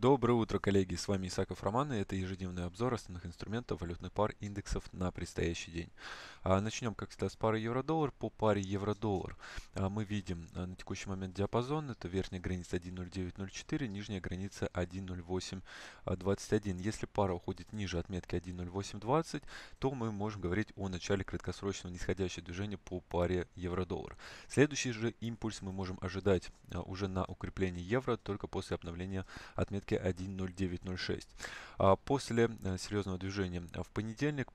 Доброе утро, коллеги! С вами Исаков Роман, и это ежедневный обзор основных инструментов валютных пар индексов на предстоящий день. А, начнем, как всегда, с пары евро-доллар. По паре евро-доллар а, мы видим а, на текущий момент диапазон. Это верхняя граница 1.0904, нижняя граница 1.0821. Если пара уходит ниже отметки 1.0820, то мы можем говорить о начале краткосрочного нисходящего движения по паре евро-доллар. Следующий же импульс мы можем ожидать а, уже на укрепление евро только после обновления отметки отметки 1.0906. А после э, серьезного движения э, в понедельник,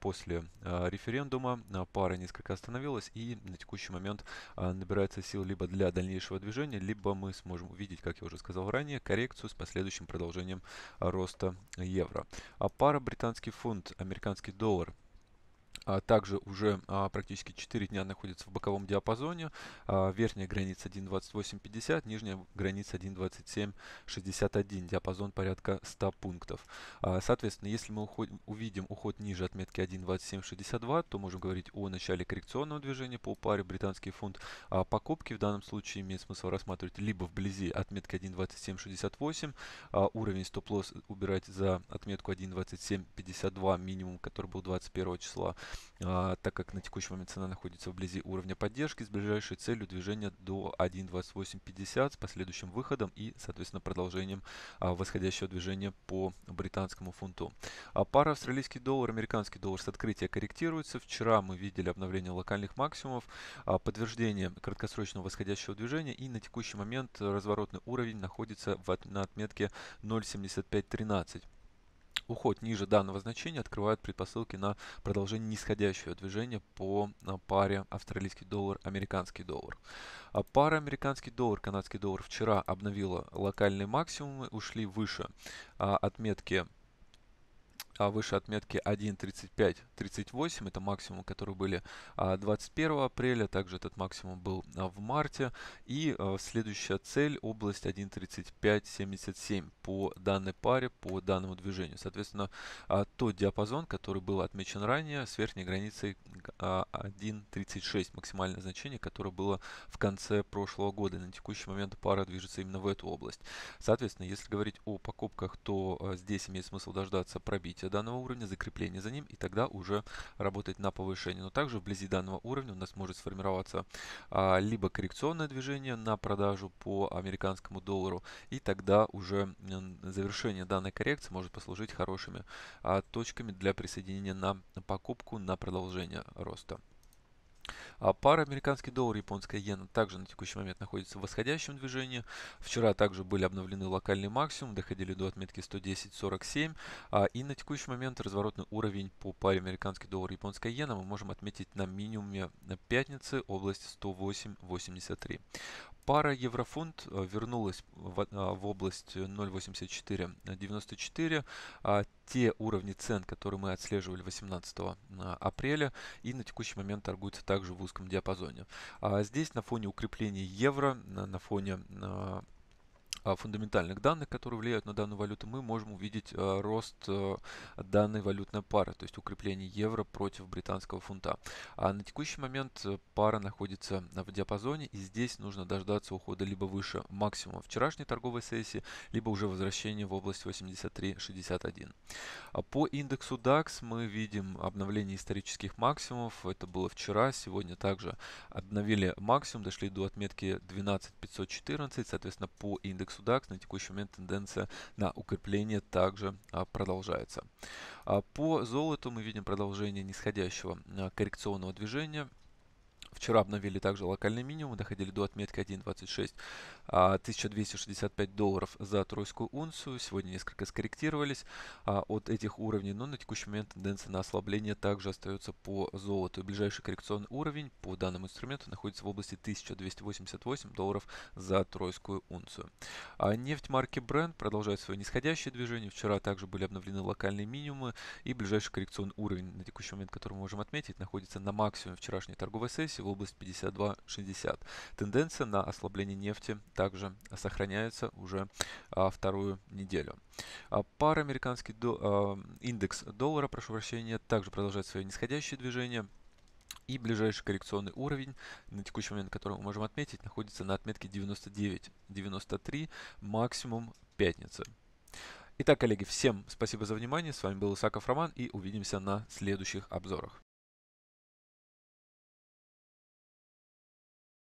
после э, референдума, пара несколько остановилась и на текущий момент набирается сил либо для дальнейшего движения, либо мы сможем увидеть, как я уже сказал ранее, коррекцию с последующим продолжением роста евро. А пара британский фунт, американский доллар – а, также уже а, практически 4 дня находится в боковом диапазоне. А, верхняя граница 1.2850, нижняя граница 1.2761. Диапазон порядка 100 пунктов. Соответственно, если мы уход, увидим уход ниже отметки 1.2762, то можем говорить о начале коррекционного движения по паре британский фунт. Покупки в данном случае имеет смысл рассматривать либо вблизи отметки 1.2768, уровень стоп-лосс убирать за отметку 1.2752 минимум, который был 21 числа, а, так как на текущий момент цена находится вблизи уровня поддержки с ближайшей целью движения до 1.2850 с последующим выходом и, соответственно, продолжением а, восходящего движения по британскому фунту. А пара австралийский доллар, американский доллар с открытия корректируется. Вчера мы видели обновление локальных максимумов, а, подтверждение краткосрочного восходящего движения и на текущий момент разворотный уровень находится на отметке 0.7513. Уход ниже данного значения открывает предпосылки на продолжение нисходящего движения по а, паре австралийский доллар, американский доллар. А пара американский доллар, канадский доллар вчера обновила локальные максимумы, ушли выше а, отметки а выше отметки 1.3538, это максимум, которые были 21 а, апреля, также этот максимум был а, в марте. И а, следующая цель область 1.3577 по данной паре, по данному движению. Соответственно, тот диапазон, который был отмечен ранее, с верхней границей 1.36, максимальное значение, которое было в конце прошлого года. на текущий момент пара движется именно в эту область. Соответственно, если говорить о покупках, то здесь имеет смысл дождаться пробития закрытие данного уровня, закрепление за ним и тогда уже работать на повышение. Но также вблизи данного уровня у нас может сформироваться а, либо коррекционное движение на продажу по американскому доллару и тогда уже завершение данной коррекции может послужить хорошими а, точками для присоединения на покупку на продолжение роста. А Пара американский доллар, японская иена также на текущий момент находится в восходящем движении. Вчера также были обновлены локальный максимум, доходили до отметки 110.47. А, и на текущий момент разворотный уровень по паре американский доллар, японская иена мы можем отметить на минимуме на пятницы область 108.83. Пара еврофунт э, вернулась в, а, в область 0.8494 те уровни цен, которые мы отслеживали 18 а, апреля и на текущий момент торгуются также в узком диапазоне. А здесь на фоне укрепления евро, на, на фоне а, а, фундаментальных данных, которые влияют на данную валюту, мы можем увидеть а, рост э, данной валютной пары, то есть укрепление евро против британского фунта. А на текущий момент э, пара находится в диапазоне, и здесь нужно дождаться ухода либо выше максимума вчерашней торговой сессии, либо уже возвращения в область 83.61. А по индексу DAX мы видим обновление исторических максимумов, это было вчера, сегодня также обновили максимум, дошли до отметки 12514, соответственно по индексу индекс на текущий момент тенденция на укрепление также а, продолжается. А, по золоту мы видим продолжение нисходящего а, коррекционного движения. Вчера обновили также локальный минимум, доходили до отметки 1.26, 1265 а, долларов за тройскую унцию. Сегодня несколько скорректировались а, от этих уровней, но на текущий момент тенденция на ослабление также остается по золоту. Ближайший коррекционный уровень по данному инструменту находится в области 1288 долларов за тройскую унцию. А нефть марки Brent продолжает свое нисходящее движение. Вчера также были обновлены локальные минимумы и ближайший коррекционный уровень, на текущий момент который мы можем отметить, находится на максимуме вчерашней торговой сессии в область 60 Тенденция на ослабление нефти также сохраняется уже а, вторую неделю. А, пара американский до, а, индекс доллара, прошу прощения, также продолжает свое нисходящее движение. И ближайший коррекционный уровень, на текущий момент, который мы можем отметить, находится на отметке 99-93, максимум пятницы. Итак, коллеги, всем спасибо за внимание. С вами был Исаков Роман и увидимся на следующих обзорах.